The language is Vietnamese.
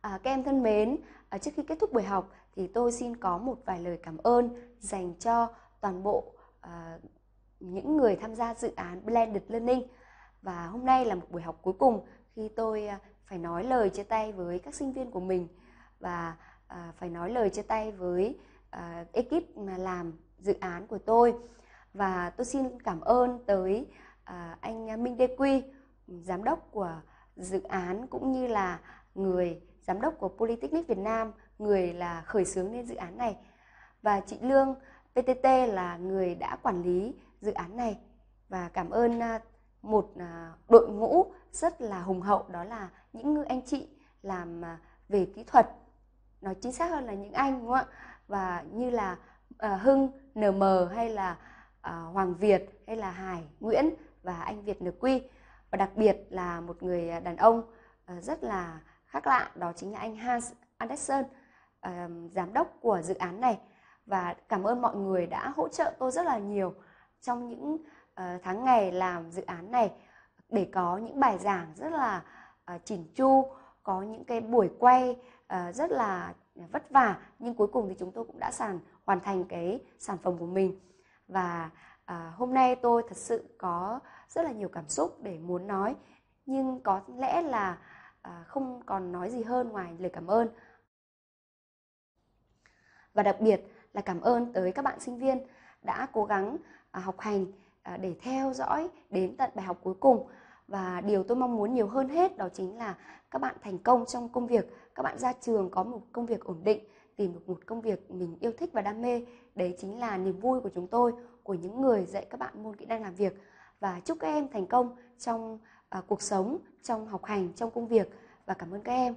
À, các em thân mến, à, trước khi kết thúc buổi học thì tôi xin có một vài lời cảm ơn dành cho toàn bộ à, những người tham gia dự án Blended Learning. Và hôm nay là một buổi học cuối cùng khi tôi à, phải nói lời chia tay với các sinh viên của mình và à, phải nói lời chia tay với à, ekip mà làm dự án của tôi. Và tôi xin cảm ơn tới à, anh Minh Đê Quy, giám đốc của dự án cũng như là người giám đốc của Polytechnic Việt Nam, người là khởi xướng nên dự án này. Và chị Lương PTT là người đã quản lý dự án này và cảm ơn à, một à, đội ngũ rất là hùng hậu đó là những anh chị làm à, về kỹ thuật nói chính xác hơn là những anh đúng không ạ và như là Hưng NM hay là Hoàng Việt hay là Hải Nguyễn và anh Việt NQ và đặc biệt là một người đàn ông rất là khác lạ đó chính là anh Hans Anderson uh, giám đốc của dự án này và cảm ơn mọi người đã hỗ trợ tôi rất là nhiều trong những uh, tháng ngày làm dự án này để có những bài giảng rất là uh, ờ, chỉnh chu có những cái buổi quay uh, rất là vất vả nhưng cuối cùng thì chúng tôi cũng đã sàn hoàn thành cái sản phẩm của mình và uh, hôm nay tôi thật sự có rất là nhiều cảm xúc để muốn nói nhưng có lẽ là À, không còn nói gì hơn ngoài lời cảm ơn và đặc biệt là cảm ơn tới các bạn sinh viên đã cố gắng à, học hành à, để theo dõi đến tận bài học cuối cùng và điều tôi mong muốn nhiều hơn hết đó chính là các bạn thành công trong công việc các bạn ra trường có một công việc ổn định tìm được một công việc mình yêu thích và đam mê đấy chính là niềm vui của chúng tôi của những người dạy các bạn môn kỹ năng làm việc và chúc các em thành công trong À, cuộc sống trong học hành trong công việc và cảm ơn các em